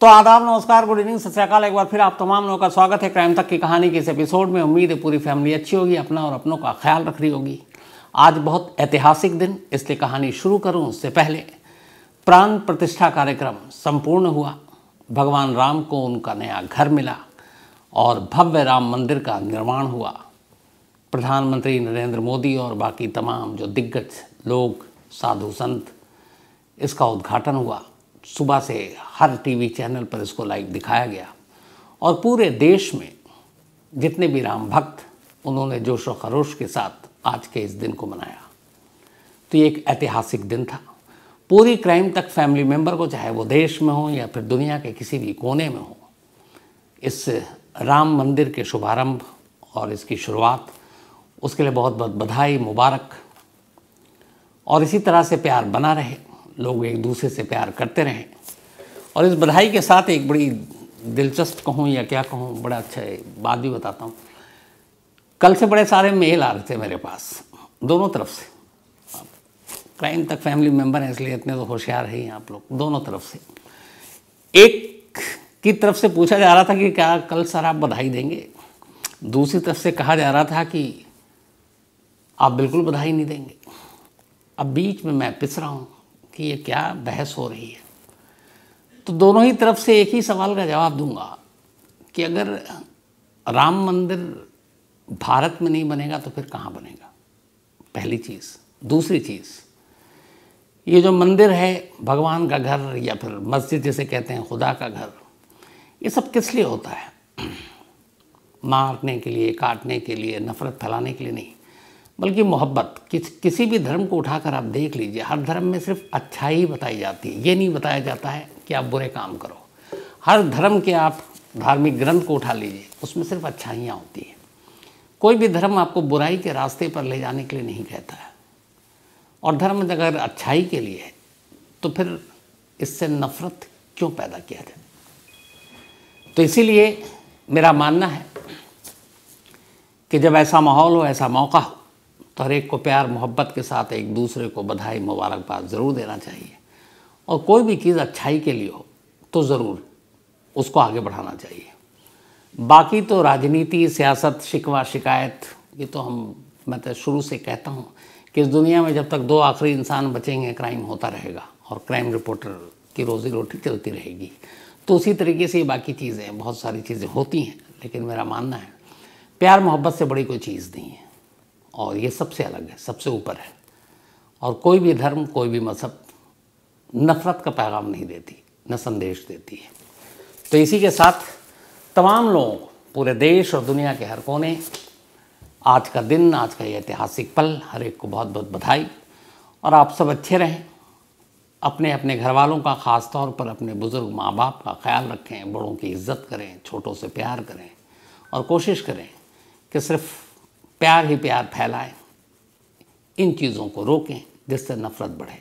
तो आदाब नमस्कार गुड इवनिंग सत एक बार फिर आप तमाम लोगों का स्वागत है क्राइम तक की कहानी के इस एपिसोड में उम्मीद है पूरी फैमिली अच्छी होगी अपना और अपनों का ख्याल रख रही होगी आज बहुत ऐतिहासिक दिन इसलिए कहानी शुरू करूं उससे पहले प्राण प्रतिष्ठा कार्यक्रम संपूर्ण हुआ भगवान राम को उनका नया घर मिला और भव्य राम मंदिर का निर्माण हुआ प्रधानमंत्री नरेंद्र मोदी और बाकी तमाम जो दिग्गज लोग साधु संत इसका उद्घाटन हुआ सुबह से हर टीवी चैनल पर इसको लाइव दिखाया गया और पूरे देश में जितने भी राम भक्त उन्होंने जोश व खरोश के साथ आज के इस दिन को मनाया तो ये एक ऐतिहासिक दिन था पूरी क्राइम तक फैमिली मेंबर को चाहे वो देश में हो या फिर दुनिया के किसी भी कोने में हो इस राम मंदिर के शुभारंभ और इसकी शुरुआत उसके लिए बहुत बहुत बधाई मुबारक और इसी तरह से प्यार बना रहे लोग एक दूसरे से प्यार करते रहें और इस बधाई के साथ एक बड़ी दिलचस्प कहूँ या क्या कहूँ बड़ा अच्छा बात भी बताता हूँ कल से बड़े सारे मेल आ रहे थे मेरे पास दोनों तरफ से क्राइम तक फैमिली मेम्बर हैं इसलिए इतने तो होशियार है आप लोग दोनों तरफ से एक की तरफ से पूछा जा रहा था कि क्या कल सर आप बधाई देंगे दूसरी तरफ से कहा जा रहा था कि आप बिल्कुल बधाई नहीं देंगे अब बीच में मैं पिस रहा हूँ कि ये क्या बहस हो रही है तो दोनों ही तरफ से एक ही सवाल का जवाब दूंगा कि अगर राम मंदिर भारत में नहीं बनेगा तो फिर कहाँ बनेगा पहली चीज़ दूसरी चीज़ ये जो मंदिर है भगवान का घर या फिर मस्जिद जिसे कहते हैं खुदा का घर ये सब किस लिए होता है मारने के लिए काटने के लिए नफ़रत फैलाने के लिए नहीं बल्कि मोहब्बत किस किसी भी धर्म को उठाकर आप देख लीजिए हर धर्म में सिर्फ अच्छाई बताई जाती है ये नहीं बताया जाता है कि आप बुरे काम करो हर धर्म के आप धार्मिक ग्रंथ को उठा लीजिए उसमें सिर्फ अच्छाइयाँ होती हैं कोई भी धर्म आपको बुराई के रास्ते पर ले जाने के लिए नहीं कहता है और धर्म अगर अच्छाई के लिए है तो फिर इससे नफ़रत क्यों पैदा किया जाए तो इसीलिए मेरा मानना है कि जब ऐसा माहौल हो ऐसा मौका हो तो हर एक को प्यार मोहब्बत के साथ एक दूसरे को बधाई मुबारकबाद ज़रूर देना चाहिए और कोई भी चीज़ अच्छाई के लिए हो तो ज़रूर उसको आगे बढ़ाना चाहिए बाकी तो राजनीति सियासत शिकवा शिकायत ये तो हम मैं तो शुरू से कहता हूँ कि इस दुनिया में जब तक दो आखिरी इंसान बचेंगे क्राइम होता रहेगा और क्राइम रिपोर्टर की रोज़ी रोटी चलती रहेगी तो उसी तरीके से बाकी चीज़ें बहुत सारी चीज़ें होती हैं लेकिन मेरा मानना है प्यार मोहब्बत से बड़ी कोई चीज़ नहीं है और ये सबसे अलग है सबसे ऊपर है और कोई भी धर्म कोई भी मजहब नफ़रत का पैगाम नहीं देती न संदेश देती है तो इसी के साथ तमाम लोगों पूरे देश और दुनिया के हर कोने आज का दिन आज का ये ऐतिहासिक पल हर एक को बहुत बहुत बधाई और आप सब अच्छे रहें अपने अपने घर वालों का ख़ास तौर पर अपने बुज़ुर्ग माँ बाप का ख्याल रखें बड़ों की इज्जत करें छोटों से प्यार करें और कोशिश करें कि सिर्फ़ प्यार ही प्यार फैलाएं इन चीज़ों को रोकें जिससे नफरत बढ़े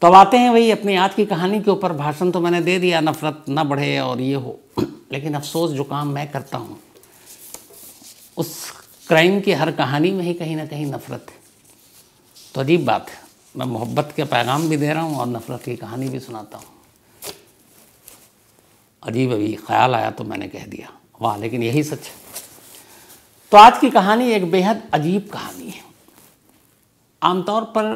तो आते हैं वही अपनी आज की कहानी के ऊपर भाषण तो मैंने दे दिया नफरत ना बढ़े और ये हो लेकिन अफसोस जो काम मैं करता हूँ उस क्राइम की हर कहानी में ही कहीं ना कहीं नफरत है तो अजीब बात है मैं मोहब्बत के पैगाम भी दे रहा हूँ और नफरत की कहानी भी सुनाता हूँ अजीब अभी ख्याल आया तो मैंने कह दिया वाह लेकिन यही सच है तो आज की कहानी एक बेहद अजीब कहानी है आमतौर पर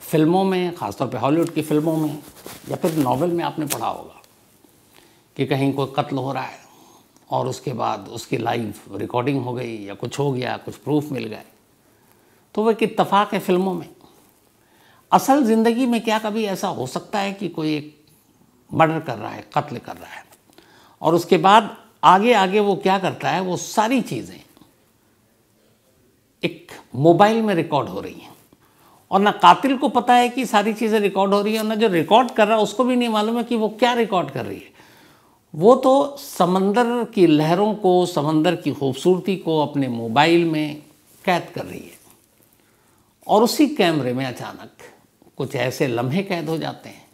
फिल्मों में ख़ासतौर पर हॉलीवुड की फिल्मों में या फिर नावल में आपने पढ़ा होगा कि कहीं कोई कत्ल हो रहा है और उसके बाद उसकी लाइव रिकॉर्डिंग हो गई या कुछ हो गया कुछ प्रूफ मिल गए तो वह इतफाक़ है फिल्मों में असल ज़िंदगी में क्या कभी ऐसा हो सकता है कि कोई एक मर्डर कर रहा है कत्ल कर रहा है और उसके बाद आगे आगे वो क्या करता है वो सारी चीज़ें एक मोबाइल में रिकॉर्ड हो रही है और ना कातिल को पता है कि सारी चीज़ें रिकॉर्ड हो रही है और ना जो रिकॉर्ड कर रहा है उसको भी नहीं मालूम है कि वो क्या रिकॉर्ड कर रही है वो तो समंदर की लहरों को समंदर की खूबसूरती को अपने मोबाइल में कैद कर रही है और उसी कैमरे में अचानक कुछ ऐसे लम्हे कैद हो जाते हैं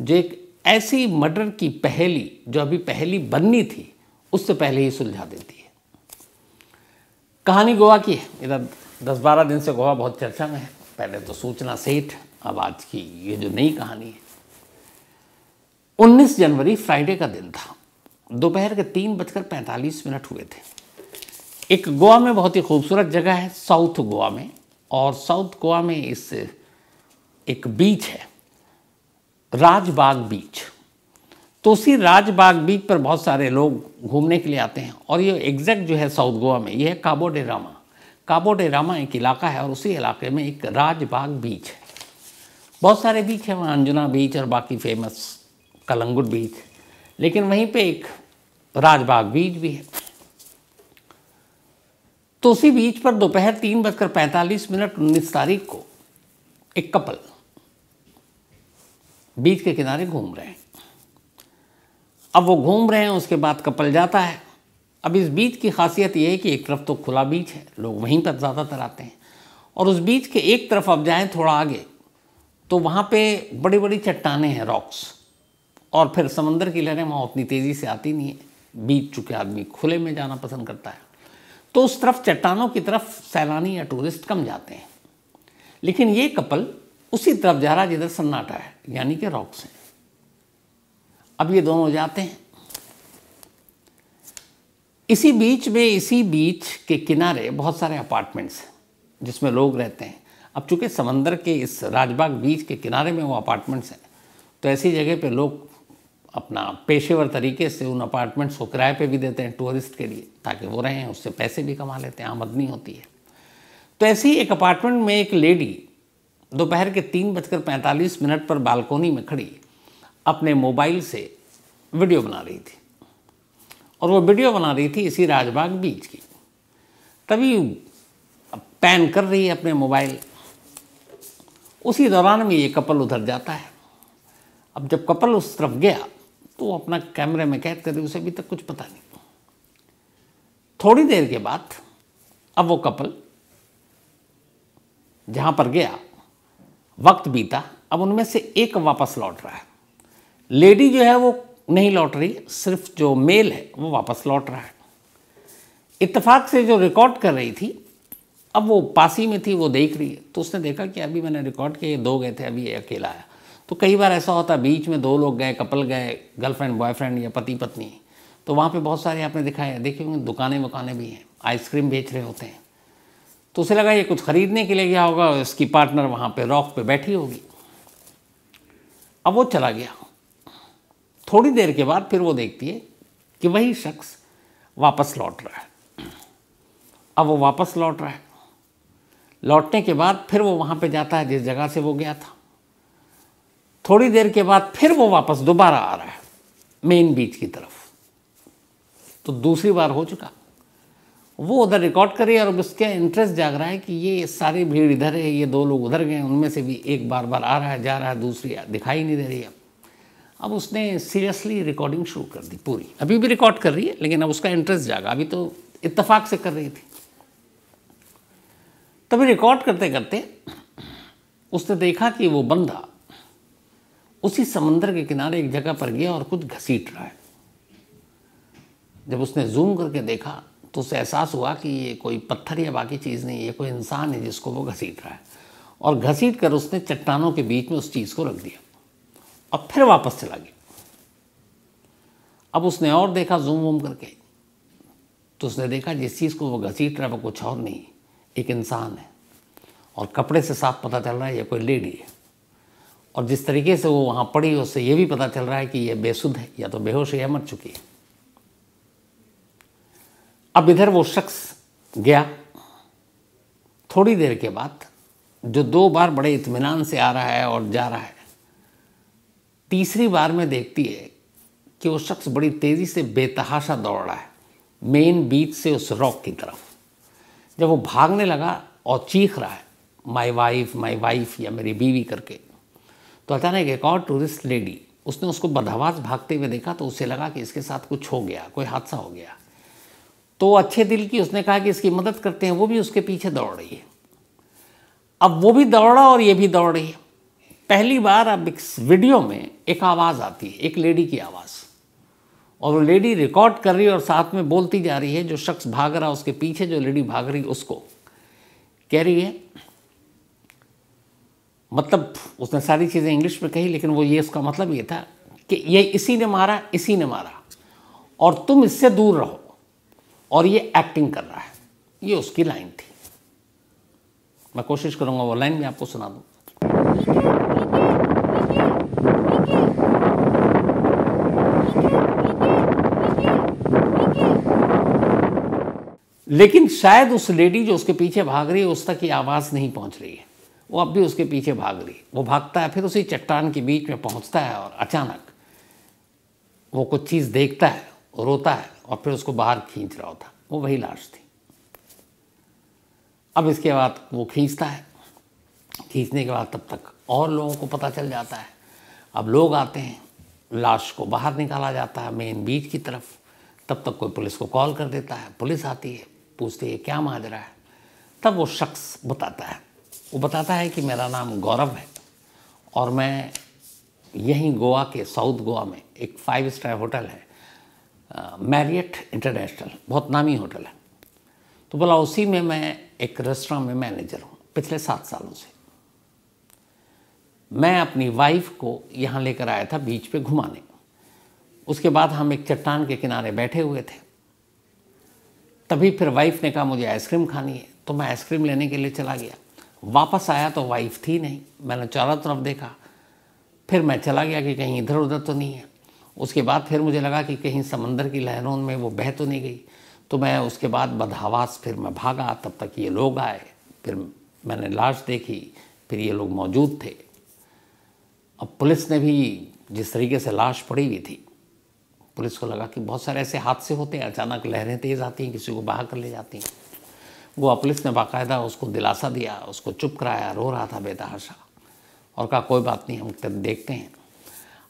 जो एक ऐसी मर्डर की पहेली जो अभी पहली बननी थी उससे पहले ही सुलझा देती कहानी गोवा की है इधर दस बारह दिन से गोवा बहुत चर्चा में है पहले तो सूचना सेठ अब आज की ये जो नई कहानी है 19 जनवरी फ्राइडे का दिन था दोपहर के तीन बजकर पैंतालीस मिनट हुए थे एक गोवा में बहुत ही खूबसूरत जगह है साउथ गोवा में और साउथ गोवा में इस एक बीच है राजबाग बीच तोसी राजबाग बीच पर बहुत सारे लोग घूमने के लिए आते हैं और ये एग्जैक्ट जो है साउथ गोवा में ये है काबोडेरामा काबोडेरामा रामा रामा एक इलाका है और उसी इलाके में एक राजबाग बीच है बहुत सारे बीच हैं वहाँ अंजुना बीच और बाकी फेमस कलंगुट बीच लेकिन वहीं पे एक राजबाग बीच भी है तो उसी बीच पर दोपहर तीन बजकर पैंतालीस मिनट उन्नीस तारीख को एक कपल बीच के किनारे घूम रहे हैं अब वो घूम रहे हैं उसके बाद कपल जाता है अब इस बीच की खासियत ये है कि एक तरफ तो खुला बीच है लोग वहीं पर ज़्यादातर आते हैं और उस बीच के एक तरफ अब जाएँ थोड़ा आगे तो वहाँ पे बड़ी बड़ी चट्टाने हैं रॉक्स और फिर समंदर की लहरें वहाँ उतनी तेज़ी से आती नहीं है बीच चुके आदमी खुले में जाना पसंद करता है तो उस तरफ चट्टानों की तरफ सैलानी या टूरिस्ट कम जाते हैं लेकिन ये कपल उसी तरफ जा रहा जिधर सन्नाटा है यानी कि रॉक्स हैं अब ये दोनों जाते हैं इसी बीच में इसी बीच के किनारे बहुत सारे अपार्टमेंट्स हैं जिसमें लोग रहते हैं अब चूंकि समंदर के इस राजबाग बीच के किनारे में वो अपार्टमेंट्स हैं तो ऐसी जगह पे लोग अपना पेशेवर तरीके से उन अपार्टमेंट्स को किराए पे भी देते हैं टूरिस्ट के लिए ताकि वो रहें उससे पैसे भी कमा लेते हैं आमदनी होती है तो ऐसे ही एक अपार्टमेंट में एक लेडी दोपहर के तीन बजकर पैंतालीस मिनट पर बालकोनी में खड़ी अपने मोबाइल से वीडियो बना रही थी और वो वीडियो बना रही थी इसी राजबाग बीच की तभी पैन कर रही है अपने मोबाइल उसी दौरान में ये कपल उधर जाता है अब जब कपल उस तरफ गया तो वो अपना कैमरे में कैद कर उसे अभी तक कुछ पता नहीं थोड़ी देर के बाद अब वो कपल जहाँ पर गया वक्त बीता अब उनमें से एक वापस लौट रहा है लेडी जो है वो नहीं लौट रही सिर्फ जो मेल है वो वापस लौट रहा है इत्तेफाक से जो रिकॉर्ड कर रही थी अब वो पासी में थी वो देख रही है तो उसने देखा कि अभी मैंने रिकॉर्ड किया दो गए थे अभी ये अकेला आया तो कई बार ऐसा होता बीच में दो लोग गए कपल गए गर्लफ्रेंड बॉयफ्रेंड या पति पत्नी तो वहाँ पे बहुत सारे आपने दिखाया देखे होंगे दुकानें वकानें भी हैं आइसक्रीम बेच रहे होते हैं तो उसे लगा ये कुछ ख़रीदने के लिए गया होगा उसकी पार्टनर वहाँ पे रॉक पे बैठी होगी अब वो चला गया थोड़ी देर के बाद फिर वो देखती है कि वही शख्स वापस लौट रहा है अब वो वापस लौट रहा है लौटने के बाद फिर वो वहाँ पे जाता है जिस जगह से वो गया था थोड़ी देर के बाद फिर वो वापस दोबारा आ रहा है मेन बीच की तरफ तो दूसरी बार हो चुका वो उधर रिकॉर्ड करिए और उसके इंटरेस्ट जाग रहा है कि ये सारी भीड़ इधर है ये दो लोग उधर गए उनमें से भी एक बार बार आ रहा है जा रहा है दूसरी दिखाई नहीं दे रही है अब उसने सीरियसली रिकॉर्डिंग शुरू कर दी पूरी अभी भी रिकॉर्ड कर रही है लेकिन अब उसका इंटरेस्ट जागा अभी तो इतफाक से कर रही थी तभी रिकॉर्ड करते करते उसने देखा कि वो बंदा उसी समंदर के किनारे एक जगह पर गया और कुछ घसीट रहा है जब उसने जूम करके देखा तो उसे एहसास हुआ कि ये कोई पत्थर या बाकी चीज़ नहीं ये कोई इंसान है जिसको वो घसीट रहा है और घसीट कर उसने चट्टानों के बीच में उस चीज़ को रख दिया और फिर वापस चला गया अब उसने और देखा जूम वूम करके तो उसने देखा जिस चीज़ को वो घसीट रहा है वो कुछ और नहीं एक इंसान है और कपड़े से साफ पता चल रहा है ये कोई लेडी है और जिस तरीके से वो वहाँ पड़ी उससे ये भी पता चल रहा है कि ये बेसुध है या तो बेहोश है या मर चुकी है अब इधर वो शख्स गया थोड़ी देर के बाद जो दो बार बड़े इतमान से आ रहा है और जा रहा है तीसरी बार में देखती है कि वो शख्स बड़ी तेज़ी से बेतहाशा दौड़ रहा है मेन बीच से उस रॉक की तरफ जब वो भागने लगा और चीख रहा है माय वाइफ माय वाइफ या मेरी बीवी करके तो अचानक एक और टूरिस्ट लेडी उसने उसको बदहवास भागते हुए देखा तो उसे लगा कि इसके साथ कुछ हो गया कोई हादसा हो गया तो अच्छे दिल की उसने कहा कि इसकी मदद करते हैं वो भी उसके पीछे दौड़ रही है अब वो भी दौड़ा और ये भी दौड़ रही है पहली बार अब एक वीडियो में एक आवाज़ आती है एक लेडी की आवाज़ और वो लेडी रिकॉर्ड कर रही है और साथ में बोलती जा रही है जो शख्स भाग रहा उसके पीछे जो लेडी भाग रही उसको कह रही है मतलब उसने सारी चीज़ें इंग्लिश में कही लेकिन वो ये उसका मतलब ये था कि ये इसी ने मारा इसी ने मारा और तुम इससे दूर रहो और ये एक्टिंग कर रहा है ये उसकी लाइन थी मैं कोशिश करूंगा वो लाइन भी आपको सुना दूँ लेकिन शायद उस लेडी जो उसके पीछे भाग रही है उस तक ये आवाज़ नहीं पहुंच रही है वो अब भी उसके पीछे भाग रही है वो भागता है फिर उसी चट्टान के बीच में पहुंचता है और अचानक वो कुछ चीज़ देखता है रोता है और फिर उसको बाहर खींच रहा होता वो वही लाश थी अब इसके बाद वो खींचता है खींचने के बाद तब तक और लोगों को पता चल जाता है अब लोग आते हैं लाश को बाहर निकाला जाता है मेन बीच की तरफ तब तक कोई पुलिस को कॉल कर देता है पुलिस आती है पूछते हैं क्या माजरा है तब वो शख्स बताता है वो बताता है कि मेरा नाम गौरव है और मैं यहीं गोवा के साउथ गोवा में एक फाइव स्टार होटल है मैरियट इंटरनेशनल बहुत नामी होटल है तो बोला उसी में मैं एक रेस्टोरेंट में मैनेजर हूँ पिछले सात सालों से मैं अपनी वाइफ को यहाँ लेकर आया था बीच पे घुमाने उसके बाद हम एक चट्टान के किनारे बैठे हुए थे तभी फिर वाइफ ने कहा मुझे आइसक्रीम खानी है तो मैं आइसक्रीम लेने के लिए चला गया वापस आया तो वाइफ थी नहीं मैंने चारों तरफ देखा फिर मैं चला गया कि कहीं इधर उधर तो नहीं है उसके बाद फिर मुझे लगा कि कहीं समंदर की लहरों में वो बह तो नहीं गई तो मैं उसके बाद बदहावास फिर मैं भागा तब तक ये लोग आए फिर मैंने लाश देखी फिर ये लोग मौजूद थे अब पुलिस ने भी जिस तरीके से लाश पड़ी हुई थी पुलिस को लगा कि बहुत सारे ऐसे हादसे होते हैं अचानक लहरें तेज़ आती हैं किसी को बहा कर ले जाती हैं गोवा पुलिस ने बाकायदा उसको दिलासा दिया उसको चुप कराया रो रहा था बेतहाशा और कहा कोई बात नहीं हम तब तो देखते हैं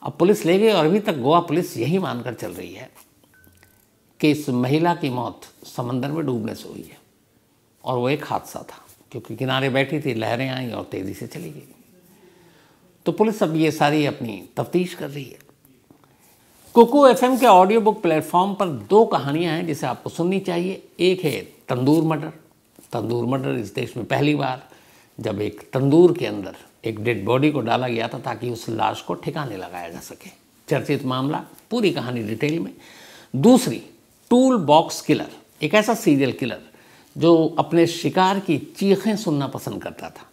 अब पुलिस ले गई और अभी तक गोवा पुलिस यही मानकर चल रही है कि इस महिला की मौत समंदर में डूबने से हुई है और वो एक हादसा था क्योंकि किनारे बैठी थी लहरें आई और तेज़ी से चली गई तो पुलिस अब ये सारी अपनी तफ्तीश कर रही है कोको एफएम के ऑडियो बुक प्लेटफॉर्म पर दो कहानियां हैं जिसे आपको सुननी चाहिए एक है तंदूर मर्डर तंदूर मर्डर इस देश में पहली बार जब एक तंदूर के अंदर एक डेड बॉडी को डाला गया था ताकि उस लाश को ठिकाने लगाया जा सके चर्चित मामला पूरी कहानी डिटेल में दूसरी टूल बॉक्स किलर एक ऐसा सीरियल किलर जो अपने शिकार की चीखें सुनना पसंद करता था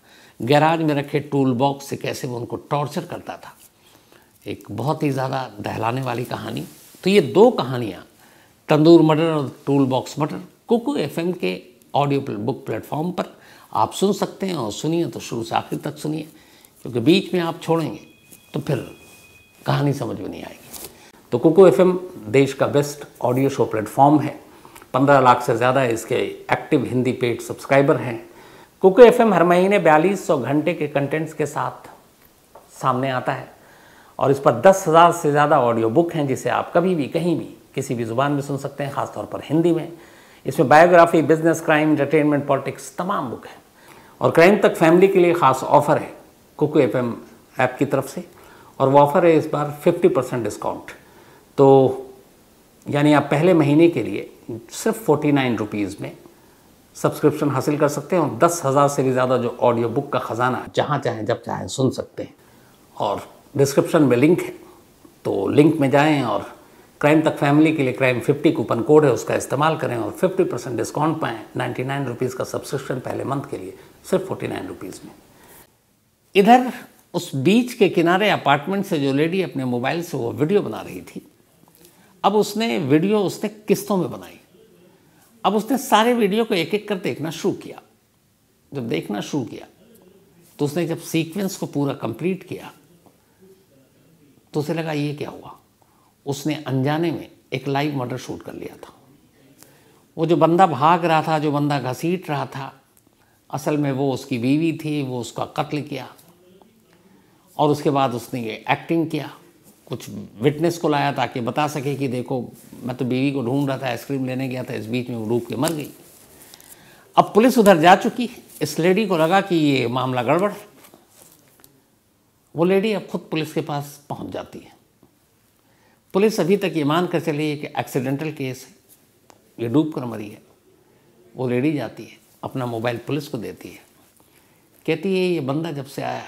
गैराज में रखे टूल बॉक्स से कैसे वो उनको टॉर्चर करता था एक बहुत ही ज़्यादा दहलाने वाली कहानी तो ये दो कहानियाँ तंदूर मटर और टूल बॉक्स मटर कुकू एफ के ऑडियो बुक प्लेटफॉर्म पर आप सुन सकते हैं और सुनिए तो शुरू से आखिर तक सुनिए क्योंकि बीच में आप छोड़ेंगे तो फिर कहानी समझ में नहीं आएगी तो कुकू एफ देश का बेस्ट ऑडियो शो प्लेटफॉर्म है पंद्रह लाख से ज़्यादा इसके एक्टिव हिंदी पेड सब्सक्राइबर हैं कुकू एफ हर महीने बयालीस सौ घंटे के कंटेंट्स के साथ सामने आता है और इस पर दस हज़ार से ज़्यादा ऑडियो बुक हैं जिसे आप कभी भी कहीं भी किसी भी ज़ुबान में सुन सकते हैं ख़ासतौर पर हिंदी में इसमें biography business crime entertainment politics तमाम बुक हैं और क्राइम तक फैमिली के लिए ख़ास ऑफ़र है कुकु एफ एम ऐप की तरफ से और वो ऑफ़र है इस बार 50 परसेंट डिस्काउंट तो यानी आप पहले महीने के लिए सिर्फ फोर्टी नाइन रुपीज़ में सब्सक्रिप्शन हासिल कर सकते हैं और दस हज़ार से भी ज़्यादा जो ऑडियो बुक का ख़जाना जहाँ चाहें जब चाहें सुन सकते हैं और डिस्क्रिप्शन में लिंक है तो लिंक में जाएं और क्राइम तक फैमिली के लिए क्राइम 50 कूपन कोड है उसका इस्तेमाल करें और 50 परसेंट डिस्काउंट पाएं नाइन्टी नाइन रुपीज़ का सब्सक्रिप्शन पहले मंथ के लिए सिर्फ फोर्टी नाइन रुपीज़ में इधर उस बीच के किनारे अपार्टमेंट से जो लेडी अपने मोबाइल से वो वीडियो बना रही थी अब उसने वीडियो उसने किस्तों में बनाई अब उसने सारे वीडियो को एक एक कर देखना शुरू किया जब देखना शुरू किया तो उसने जब सीक्वेंस को पूरा कंप्लीट किया तो उसे लगा ये क्या हुआ उसने अनजाने में एक लाइव मर्डर शूट कर लिया था वो जो बंदा भाग रहा था जो बंदा घसीट रहा था असल में वो उसकी बीवी थी वो उसका कत्ल किया और उसके बाद उसने ये एक्टिंग किया कुछ विटनेस को लाया ताकि बता सके कि देखो मैं तो बीवी को ढूंढ रहा था आइसक्रीम लेने गया था इस बीच में वो डूब के मर गई अब पुलिस उधर जा चुकी है इस लेडी को लगा कि ये मामला गड़बड़ वो लेडी अब खुद पुलिस के पास पहुंच जाती है पुलिस अभी तक ये मान कर चली है कि एक्सीडेंटल केस है ये डूब कर मरी है वो लेडी जाती है अपना मोबाइल पुलिस को देती है कहती है ये बंदा जब से आया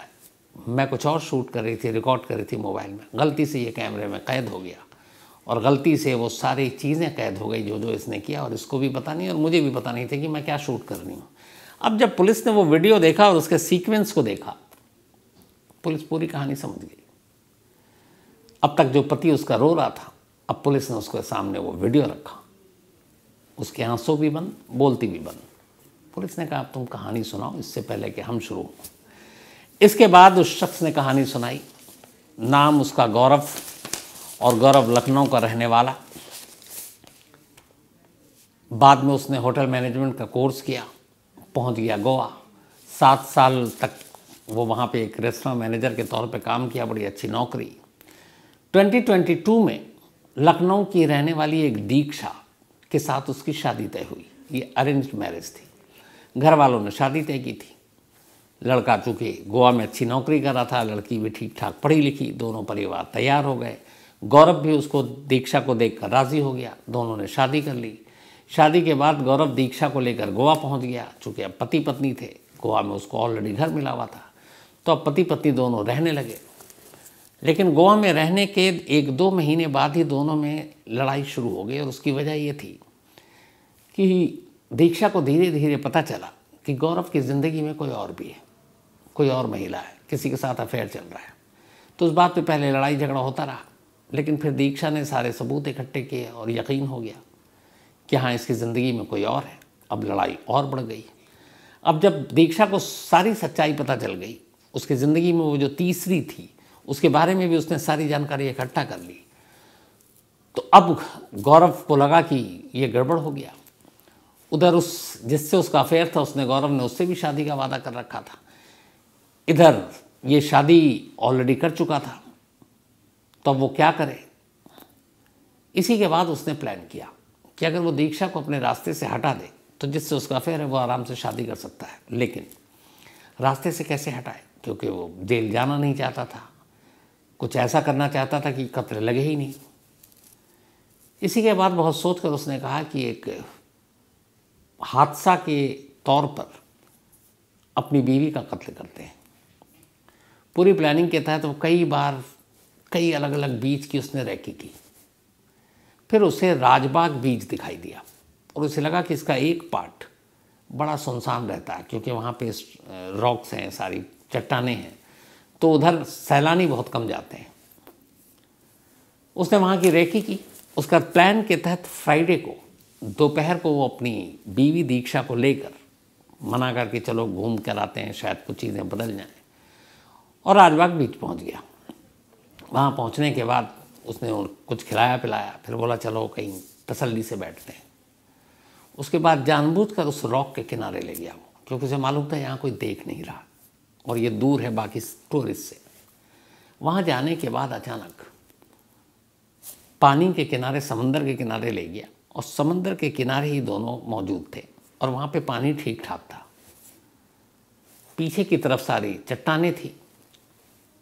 मैं कुछ और शूट कर रही थी रिकॉर्ड कर रही थी मोबाइल में गलती से ये कैमरे में कैद हो गया और गलती से वो सारी चीज़ें कैद हो गई जो जो इसने किया और इसको भी पता नहीं और मुझे भी पता नहीं था कि मैं क्या शूट कर रही हूँ अब जब पुलिस ने वो वीडियो देखा और उसके सीक्वेंस को देखा पुलिस पूरी कहानी समझ गई अब तक जो पति उसका रो रहा था अब पुलिस ने उसके सामने वो वीडियो रखा उसके आंसू भी बंद बोलती भी बंद पुलिस ने कहा अब तुम कहानी सुनाओ इससे पहले कि हम शुरू हों इसके बाद उस शख्स ने कहानी सुनाई नाम उसका गौरव और गौरव लखनऊ का रहने वाला बाद में उसने होटल मैनेजमेंट का कोर्स किया पहुंच गया गोवा सात साल तक वो वहाँ पे एक रेस्टोरेंट मैनेजर के तौर पे काम किया बड़ी अच्छी नौकरी 2022 में लखनऊ की रहने वाली एक दीक्षा के साथ उसकी शादी तय हुई ये अरेंज मैरिज थी घर वालों ने शादी तय की थी लड़का चूँकि गोवा में अच्छी नौकरी कर रहा था लड़की भी ठीक ठाक पढ़ी लिखी दोनों परिवार तैयार हो गए गौरव भी उसको दीक्षा को देखकर राज़ी हो गया दोनों ने शादी कर ली शादी के बाद गौरव दीक्षा को लेकर गोवा पहुंच गया चूँकि अब पति पत्नी थे गोवा में उसको ऑलरेडी घर मिला हुआ था तो अब पति पत्नी दोनों रहने लगे लेकिन गोवा में रहने के एक दो महीने बाद ही दोनों में लड़ाई शुरू हो गई और उसकी वजह ये थी कि दीक्षा को धीरे धीरे पता चला कि गौरव की ज़िंदगी में कोई और भी है कोई और महिला है किसी के साथ अफेयर चल रहा है तो उस बात पे पहले लड़ाई झगड़ा होता रहा लेकिन फिर दीक्षा ने सारे सबूत इकट्ठे किए और यकीन हो गया कि हाँ इसकी ज़िंदगी में कोई और है अब लड़ाई और बढ़ गई अब जब दीक्षा को सारी सच्चाई पता चल गई उसके ज़िंदगी में वो जो तीसरी थी उसके बारे में भी उसने सारी जानकारी इकट्ठा कर ली तो अब गौरव को लगा कि ये गड़बड़ हो गया उधर उस जिससे उसका अफेयर था उसने गौरव ने उससे भी शादी का वादा कर रखा था इधर ये शादी ऑलरेडी कर चुका था तो अब वो क्या करे इसी के बाद उसने प्लान किया कि अगर वो दीक्षा को अपने रास्ते से हटा दे तो जिससे उसका अफेयर है वो आराम से शादी कर सकता है लेकिन रास्ते से कैसे हटाए क्योंकि वो जेल जाना नहीं चाहता था कुछ ऐसा करना चाहता था कि कतरे लगे ही नहीं इसी के बाद बहुत सोच कर उसने कहा कि एक हादसा के तौर पर अपनी बीवी का कत्ल करते हैं पूरी प्लानिंग के तहत तो वो कई बार कई अलग अलग बीच की उसने रैकी की फिर उसे राजबाग बीच दिखाई दिया और उसे लगा कि इसका एक पार्ट बड़ा सुनसान रहता है क्योंकि वहाँ पे रॉक्स हैं सारी चट्टाने हैं तो उधर सैलानी बहुत कम जाते हैं उसने वहाँ की रेखी की उसका प्लान के तहत फ्राइडे को दोपहर को वो अपनी बीवी दीक्षा को लेकर मना करके चलो घूम कर आते हैं शायद कुछ चीज़ें बदल जाएं और राजबाग बीच पहुंच गया वहाँ पहुँचने के बाद उसने कुछ खिलाया पिलाया फिर बोला चलो कहीं तसल्ली से बैठते हैं उसके बाद जानबूझकर उस रॉक के किनारे ले गया वो क्योंकि उसे मालूम था यहाँ कोई देख नहीं रहा और ये दूर है बाकी टूरिस्ट से वहाँ जाने के बाद अचानक पानी के किनारे समंदर के किनारे ले गया और समंदर के किनारे ही दोनों मौजूद थे और वहाँ पे पानी ठीक ठाक था पीछे की तरफ सारी चट्टाने थी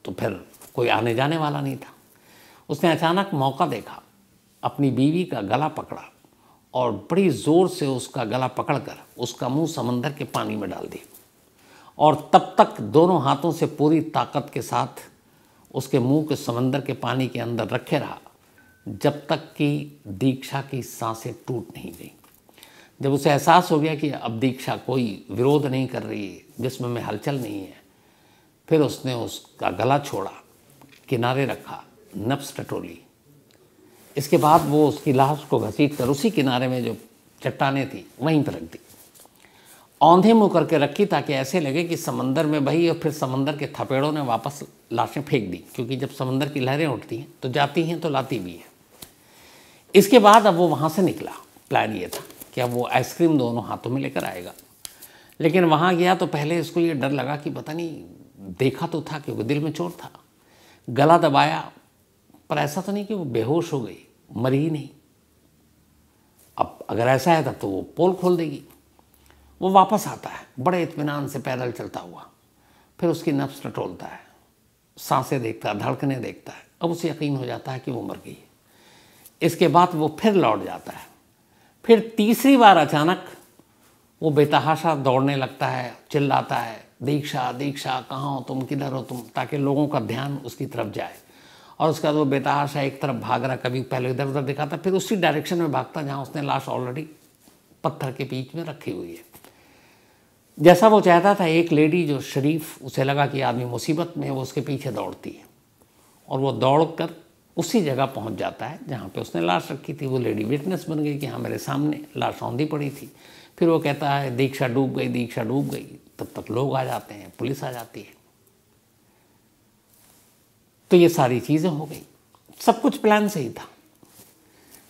तो फिर कोई आने जाने वाला नहीं था उसने अचानक मौका देखा अपनी बीवी का गला पकड़ा और बड़ी ज़ोर से उसका गला पकड़कर उसका मुंह समंदर के पानी में डाल दिया और तब तक दोनों हाथों से पूरी ताकत के साथ उसके मुंह के समंदर के पानी के अंदर रखे रहा जब तक कि दीक्षा की सांसें टूट नहीं गई जब उसे एहसास हो गया कि अब दीक्षा कोई विरोध नहीं कर रही है जिसमें में हलचल नहीं है फिर उसने उसका गला छोड़ा किनारे रखा नफ्स टटोली इसके बाद वो उसकी लाश को घसीट कर उसी किनारे में जो चट्टाने थी वहीं पर रख दी औंधे मुँह करके रखी ताकि ऐसे लगे कि समंदर में बही और फिर समंदर के थपेड़ों ने वापस लाशें फेंक दी क्योंकि जब समंदर की लहरें उठती हैं तो जाती हैं तो लाती भी हैं इसके बाद अब वो वहाँ से निकला प्लान ये था कि अब वो आइसक्रीम दोनों हाथों में लेकर आएगा लेकिन वहाँ गया तो पहले इसको ये डर लगा कि पता नहीं देखा तो था क्योंकि दिल में चोट था गला दबाया पर ऐसा तो नहीं कि वो बेहोश हो गई मरी नहीं अब अगर ऐसा है तब तो वो पोल खोल देगी वो वापस आता है बड़े इतमान से पैदल चलता हुआ फिर उसकी नफ्स टटोलता है सांसें देखता है धड़कने देखता है अब उसे यकीन हो जाता है कि वो मर गई इसके बाद वो फिर लौट जाता है फिर तीसरी बार अचानक वो बेतहाशा दौड़ने लगता है चिल्लाता है दीक्षा दीक्षा कहाँ हो तुम किधर हो तुम ताकि लोगों का ध्यान उसकी तरफ जाए और उसके बाद वो बेतहाशा एक तरफ भाग रहा कभी पहले इधर उधर दिखाता फिर उसी डायरेक्शन में भागता जहाँ उसने लाश ऑलरेडी पत्थर के बीच में रखी हुई है जैसा वो चाहता था एक लेडी जो शरीफ उसे लगा कि आदमी मुसीबत में है वो उसके पीछे दौड़ती है और वो दौड़ कर उसी जगह पहुंच जाता है जहाँ पे उसने लाश रखी थी वो लेडी विटनेस बन गई कि हाँ मेरे सामने लाश औंधी पड़ी थी फिर वो कहता है दीक्षा डूब गई दीक्षा डूब गई तब तक लोग आ जाते हैं पुलिस आ जाती है तो ये सारी चीज़ें हो गई सब कुछ प्लान से ही था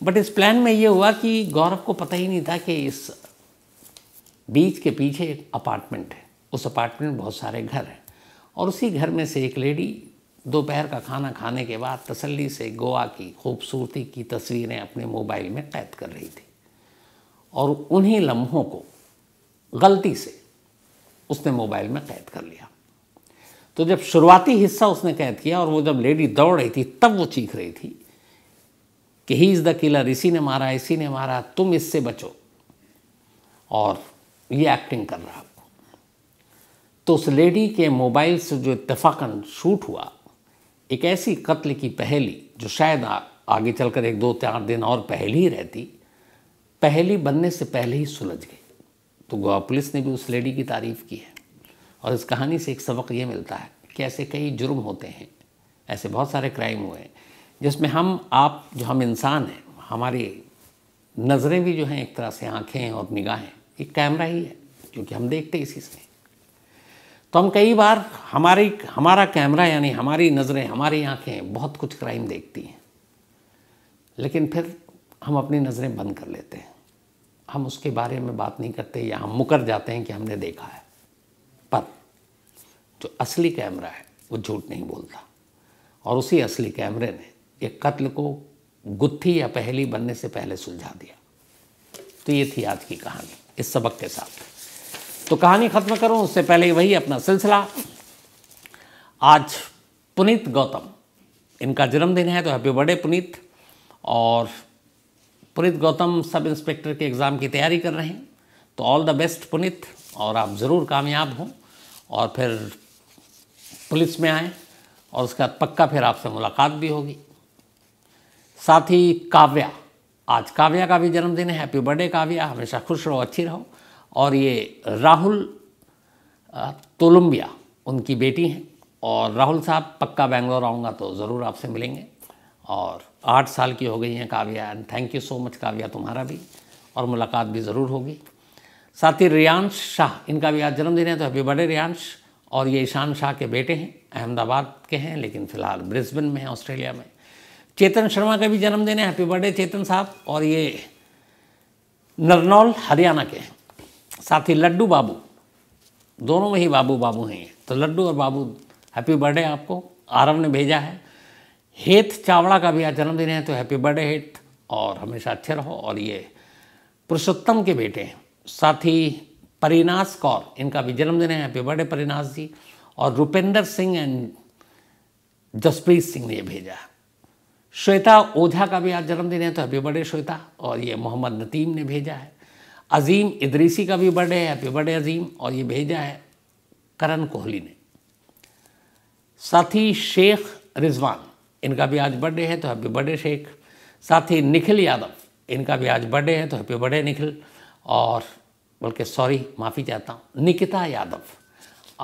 बट इस प्लान में ये हुआ कि गौरव को पता ही नहीं था कि इस बीच के पीछे एक अपार्टमेंट है उस अपार्टमेंट में बहुत सारे घर हैं और उसी घर में से एक लेडी दोपहर का खाना खाने के बाद तसल्ली से गोवा की खूबसूरती की तस्वीरें अपने मोबाइल में कैद कर रही थी और उन्हीं लम्हों को गलती से उसने मोबाइल में कैद कर लिया तो जब शुरुआती हिस्सा उसने कैद किया और वो जब लेडी दौड़ रही थी तब वो चीख रही थी कि ही इज़ द किलर इसी ने मारा इसी ने मारा तुम इससे बचो और ये एक्टिंग कर रहा आपको तो उस लेडी के मोबाइल से जो इतफाक़न शूट हुआ एक ऐसी कत्ल की पहली जो शायद आ, आगे चलकर एक दो चार दिन और पहली ही रहती पहली बनने से पहले ही सुलझ गई तो गोवा पुलिस ने भी उस लेडी की तारीफ़ की है और इस कहानी से एक सबक ये मिलता है कि ऐसे कई जुर्म होते हैं ऐसे बहुत सारे क्राइम हुए हैं जिसमें हम आप जो हम इंसान हैं हमारी नज़रें भी जो हैं एक तरह से आँखें और निगाहें ये कैमरा ही है क्योंकि हम देखते इसी से तो हम कई बार हमारी हमारा कैमरा यानी हमारी नज़रें हमारी आंखें बहुत कुछ क्राइम देखती हैं लेकिन फिर हम अपनी नज़रें बंद कर लेते हैं हम उसके बारे में बात नहीं करते या हम मुकर जाते हैं कि हमने देखा है पर जो असली कैमरा है वो झूठ नहीं बोलता और उसी असली कैमरे ने एक कत्ल को गुत्थी या पहली बनने से पहले सुलझा दिया तो ये थी आज की कहानी इस सबक के साथ तो कहानी ख़त्म करूं उससे पहले वही अपना सिलसिला आज पुनीत गौतम इनका जन्मदिन है तो हैप्पी बर्थडे पुनीत और पुनीत गौतम सब इंस्पेक्टर के एग्ज़ाम की तैयारी कर रहे हैं तो ऑल द बेस्ट पुनीत और आप ज़रूर कामयाब हों और फिर पुलिस में आए और उसके बाद पक्का फिर आपसे मुलाकात भी होगी साथ ही काव्या आज काव्या का भी जन्मदिन है हैप्पी बर्थडे काव्या हमेशा खुश रहो अच्छी रहो और ये राहुल तोलम्बिया उनकी बेटी हैं और राहुल साहब पक्का बेंगलोर आऊँगा तो ज़रूर आपसे मिलेंगे और आठ साल की हो गई हैं Kavya and thank you so much Kavya तुम्हारा भी और मुलाकात भी ज़रूर होगी साथ ही रियांश शाह इनका भी आज जन्मदिन है तो हैप्पी बर्थडे रियांश और ये ईशान शाह के बेटे हैं अहमदाबाद के हैं लेकिन फ़िलहाल ब्रिस्बेन में हैं ऑस्ट्रेलिया में चेतन शर्मा का भी जन्मदिन है हैप्पी बर्थडे चेतन साहब और ये नरनौल हरियाणा के हैं साथ ही लड्डू बाबू दोनों में ही बाबू बाबू हैं तो लड्डू और बाबू हैप्पी बर्थडे आपको आरव ने भेजा है हेत चावड़ा का भी आज जन्मदिन है तो हैप्पी बर्थडे हेत और हमेशा अच्छे रहो और ये पुरुषोत्तम के बेटे हैं साथ ही परिनाश कौर इनका भी जन्मदिन है हैप्पी बर्थडे परिनाश जी और रुपेंद्र सिंह एंड जसप्रीत सिंह ने ये भेजा है श्वेता ओझा का भी आज जन्मदिन है तो हैप्पी बर्थडे श्वेता और ये मोहम्मद नतीम ने भेजा है अजीम इदरीसी का भी बर्थडे है हैप्पी बर्थडे अजीम और ये भेजा है करण कोहली ने साथी शेख रिजवान इनका भी आज बर्थडे है तो हैप्पी बर्थडे शेख साथी निखिल यादव इनका भी आज बर्थडे है तो हैप्पी बर्थडे निखिल और बल्कि सॉरी माफ़ी चाहता हूँ निकिता यादव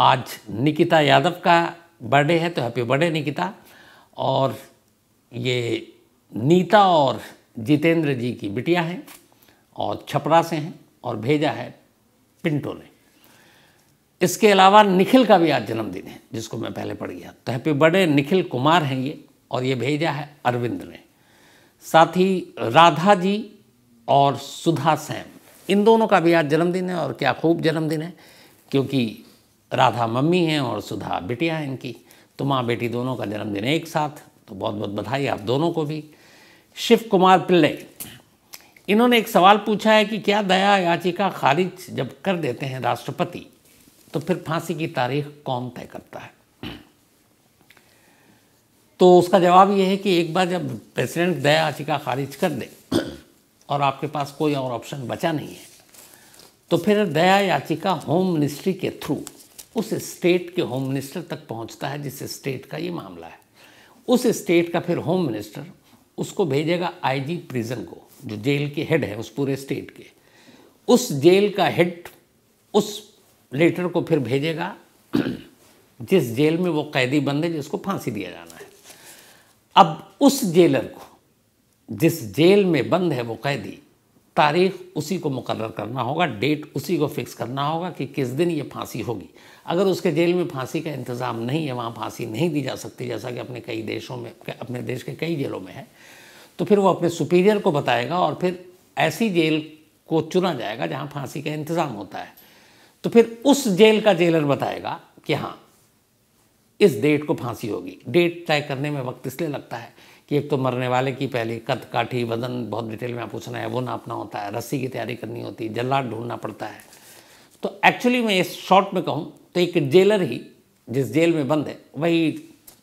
आज निकिता यादव का बर्थडे है तो हैप्पी बर्थडे निकिता और ये नीता और जितेंद्र जी की बिटिया हैं और छपरा से हैं और भेजा है पिंटो ने इसके अलावा निखिल का भी आज जन्मदिन है जिसको मैं पहले पढ़ गया तो हैप्पी बर्थडे निखिल कुमार हैं ये और ये भेजा है अरविंद ने साथ ही राधा जी और सुधा सैम इन दोनों का भी आज जन्मदिन है और क्या खूब जन्मदिन है क्योंकि राधा मम्मी हैं और सुधा बिटिया हैं इनकी तो माँ बेटी दोनों का जन्मदिन एक साथ तो बहुत बहुत बधाई आप दोनों को भी शिव कुमार पिल्ले इन्होंने एक सवाल पूछा है कि क्या दया याचिका खारिज जब कर देते हैं राष्ट्रपति तो फिर फांसी की तारीख कौन तय करता है तो उसका जवाब यह है कि एक बार जब प्रेसिडेंट दया याचिका खारिज कर दे और आपके पास कोई और ऑप्शन बचा नहीं है तो फिर दया याचिका होम मिनिस्ट्री के थ्रू उस स्टेट के होम मिनिस्टर तक पहुंचता है जिस स्टेट का ये मामला है उस स्टेट का फिर होम मिनिस्टर उसको भेजेगा आईजी प्रिजन को जो जेल के हेड है उस पूरे स्टेट के उस जेल का हेड उस लेटर को फिर भेजेगा जिस जेल में वो कैदी बंद है जिसको फांसी दिया जाना है अब उस जेलर को जिस जेल में बंद है वो कैदी तारीख उसी को मुकर करना होगा डेट उसी को फिक्स करना होगा कि किस दिन ये फांसी होगी अगर उसके जेल में फांसी का इंतज़ाम नहीं है वहाँ फांसी नहीं दी जा सकती जैसा कि अपने कई देशों में अपने देश के कई जेलों में है तो फिर वो अपने सुपीरियर को बताएगा और फिर ऐसी जेल को चुना जाएगा जहाँ फांसी का इंतज़ाम होता है तो फिर उस जेल का जेलर बताएगा कि हाँ इस डेट को फांसी होगी डेट तय करने में वक्त इसलिए लगता है कि एक तो मरने वाले की पहली कत काठी वजन बहुत डिटेल में पूछना है वो नापना होता है रस्सी की तैयारी करनी होती है जल्लाद ढूंढना पड़ता है तो एक्चुअली मैं इस शॉर्ट में कहूँ तो एक जेलर ही जिस जेल में बंद है वही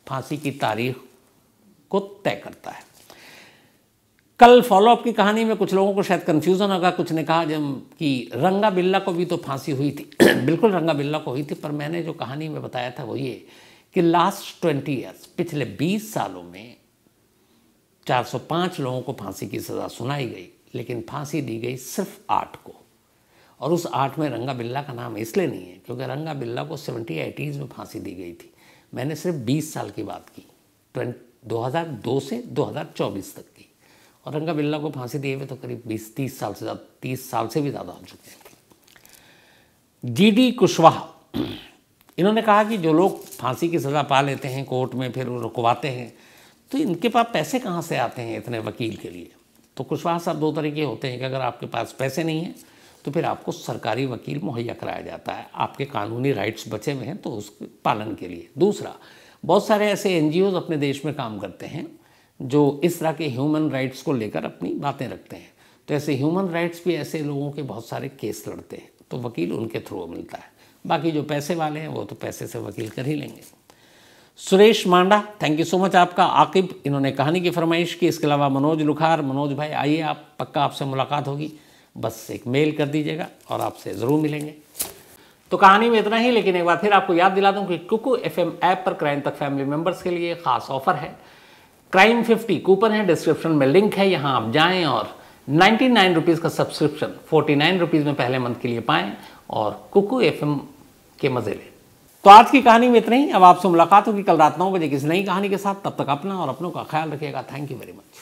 फांसी की तारीख को तय करता है कल फॉलोअप की कहानी में कुछ लोगों को शायद कन्फ्यूज़न होगा कुछ ने कहा जब कि रंगा बिल्ला को भी तो फांसी हुई थी बिल्कुल रंगा बिल्ला को हुई थी पर मैंने जो कहानी में बताया था वो ये कि लास्ट ट्वेंटी ईयर्स पिछले बीस सालों में 405 लोगों को फांसी की सज़ा सुनाई गई लेकिन फांसी दी गई सिर्फ आठ को और उस आठ में रंगा बिल्ला का नाम इसलिए नहीं है क्योंकि रंगा बिल्ला को सेवेंटी एटीज़ में फांसी दी गई थी मैंने सिर्फ बीस साल की बात की ट्वेंट दो से 2024 तक की और रंगा बिल्ला को फांसी दिए हुए तो करीब बीस तीस साल से ज़्यादा तीस साल से भी ज़्यादा हो चुके हैं जी डी कुशवाहा इन्होंने कहा कि जो लोग फांसी की सज़ा पा लेते हैं कोर्ट में फिर रुकवाते हैं तो इनके पास पैसे कहाँ से आते हैं इतने वकील के लिए तो कुशवाहा साहब दो तरीके होते हैं कि अगर आपके पास पैसे नहीं हैं तो फिर आपको सरकारी वकील मुहैया कराया जाता है आपके कानूनी राइट्स बचे हुए हैं तो उस पालन के लिए दूसरा बहुत सारे ऐसे एन अपने देश में काम करते हैं जो इस तरह के ह्यूमन राइट्स को लेकर अपनी बातें रखते हैं तो ऐसे ह्यूमन राइट्स भी ऐसे लोगों के बहुत सारे केस लड़ते हैं तो वकील उनके थ्रू मिलता है बाकी जो पैसे वाले हैं वो तो पैसे से वकील कर ही लेंगे Suresh Manda thank you so much आपका आकिब इन्होंने कहानी की फरमाइश की इसके अलावा मनोज लुखार मनोज भाई आइए आप पक्का आपसे मुलाकात होगी बस एक मेल कर दीजिएगा और आपसे ज़रूर मिलेंगे तो कहानी में इतना ही लेकिन एक बार फिर आपको याद दिला दूं कि कुकू एफ ऐप पर क्राइम तक फैमिली मेंबर्स के लिए खास ऑफर है क्राइम 50 कूपन है डिस्क्रिप्शन में लिंक है यहाँ आप जाएं और नाइन्टी नाइन रुपीज़ का सब्सक्रिप्शन फोर्टी नाइन रुपीज़ में पहले मंथ के लिए पाएँ और कुकू एफ के मज़े लें तो आज की कहानी में इतना ही अब आपसे मुलाकात होगी कल रात नौ बजे किसी नई कहानी के साथ तब तक अपना और अपनों का ख्याल रखिएगा थैंक यू वेरी मच